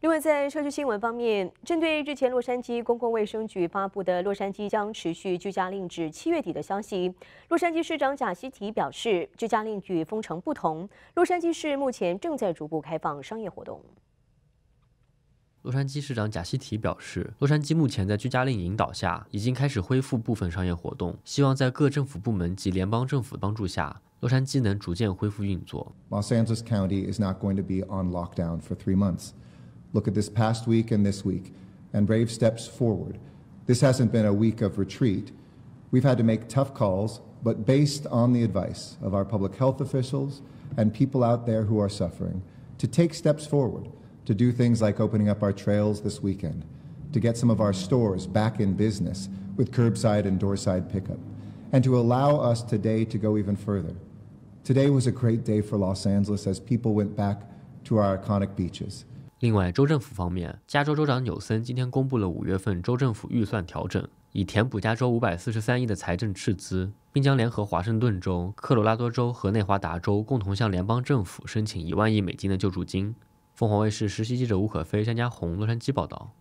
另外，在社区新闻方面，针对日前洛杉矶公共卫生局发布的洛杉矶将持续居家令至七月底的消息，洛杉矶市长贾西提表示，居家令与封城不同，洛杉矶市目前正在逐步开放商业活动。洛杉矶市长贾西提表示，洛杉矶目前在居家令引导下已经开始恢复部分商业活动，希望在各政府部门及联邦政府帮助下，洛杉矶能逐渐恢复运作。Los Angeles County is not going to be on lockdown for three months. Look at this past week and this week, and brave steps forward. This hasn't been a week of retreat. We've had to make tough calls, but based on the advice of our public health officials and people out there who are suffering, to take steps forward, to do things like opening up our trails this weekend, to get some of our stores back in business with curbside and doorside pickup, and to allow us today to go even further. Today was a great day for Los Angeles as people went back to our iconic beaches. 另外，州政府方面，加州州长纽森今天公布了五月份州政府预算调整，以填补加州五百四十三亿的财政赤字，并将联合华盛顿州、科罗拉多州和内华达州共同向联邦政府申请一万亿美金的救助金。凤凰卫视实习记者吴可飞、张嘉红、洛杉矶报道。